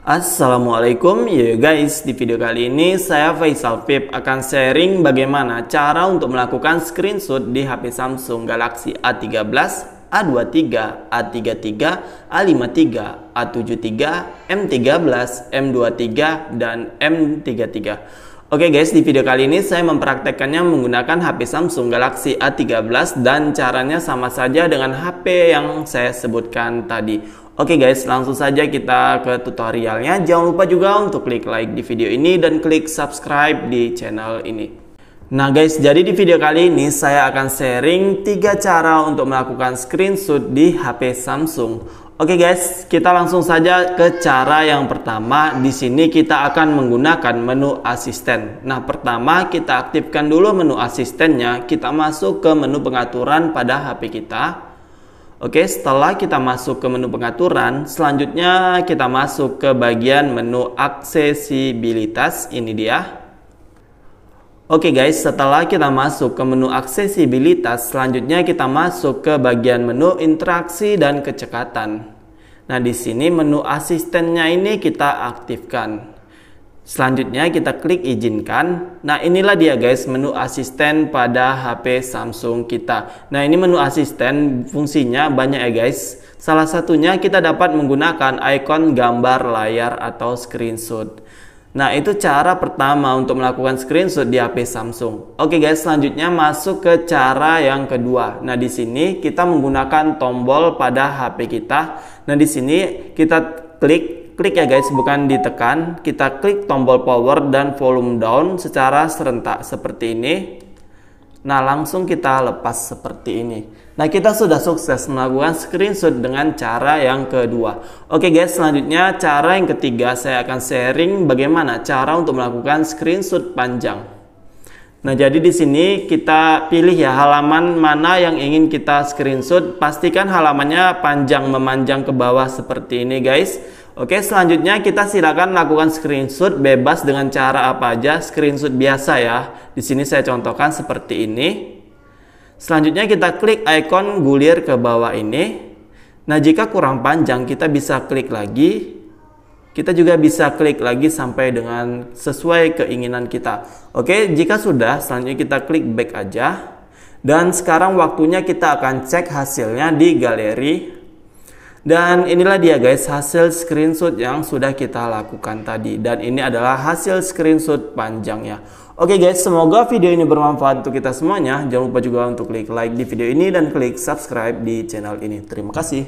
Assalamualaikum ya guys di video kali ini saya Faisal Pip akan sharing bagaimana cara untuk melakukan screenshot di HP Samsung Galaxy A13, A23, A33, A53, A73, M13, M23 dan M33 Oke okay guys, di video kali ini saya mempraktekkannya menggunakan HP Samsung Galaxy A13 dan caranya sama saja dengan HP yang saya sebutkan tadi. Oke okay guys, langsung saja kita ke tutorialnya. Jangan lupa juga untuk klik like di video ini dan klik subscribe di channel ini. Nah guys, jadi di video kali ini saya akan sharing 3 cara untuk melakukan screenshot di HP Samsung. Oke okay guys, kita langsung saja ke cara yang pertama. Di sini kita akan menggunakan menu asisten. Nah, pertama kita aktifkan dulu menu asistennya. Kita masuk ke menu pengaturan pada HP kita. Oke, okay, setelah kita masuk ke menu pengaturan, selanjutnya kita masuk ke bagian menu aksesibilitas. Ini dia. Oke okay guys, setelah kita masuk ke menu aksesibilitas, selanjutnya kita masuk ke bagian menu interaksi dan kecekatan. Nah, di sini menu asistennya ini kita aktifkan. Selanjutnya kita klik izinkan. Nah, inilah dia guys menu asisten pada HP Samsung kita. Nah, ini menu asisten fungsinya banyak ya guys. Salah satunya kita dapat menggunakan ikon gambar layar atau screenshot. Nah, itu cara pertama untuk melakukan screenshot di HP Samsung. Oke guys, selanjutnya masuk ke cara yang kedua. Nah, di sini kita menggunakan tombol pada HP kita. Nah, di sini kita klik klik ya guys, bukan ditekan. Kita klik tombol power dan volume down secara serentak seperti ini. Nah, langsung kita lepas seperti ini. Nah, kita sudah sukses melakukan screenshot dengan cara yang kedua. Oke guys, selanjutnya cara yang ketiga saya akan sharing bagaimana cara untuk melakukan screenshot panjang. Nah, jadi di sini kita pilih ya halaman mana yang ingin kita screenshot. Pastikan halamannya panjang memanjang ke bawah seperti ini guys. Oke, selanjutnya kita silakan lakukan screenshot bebas dengan cara apa aja, screenshot biasa ya. Di sini saya contohkan seperti ini. Selanjutnya kita klik icon gulir ke bawah ini. Nah, jika kurang panjang kita bisa klik lagi. Kita juga bisa klik lagi sampai dengan sesuai keinginan kita. Oke, jika sudah, selanjutnya kita klik back aja. Dan sekarang waktunya kita akan cek hasilnya di galeri dan inilah dia guys hasil screenshot yang sudah kita lakukan tadi dan ini adalah hasil screenshot panjangnya. Oke guys, semoga video ini bermanfaat untuk kita semuanya. Jangan lupa juga untuk klik like di video ini dan klik subscribe di channel ini. Terima kasih.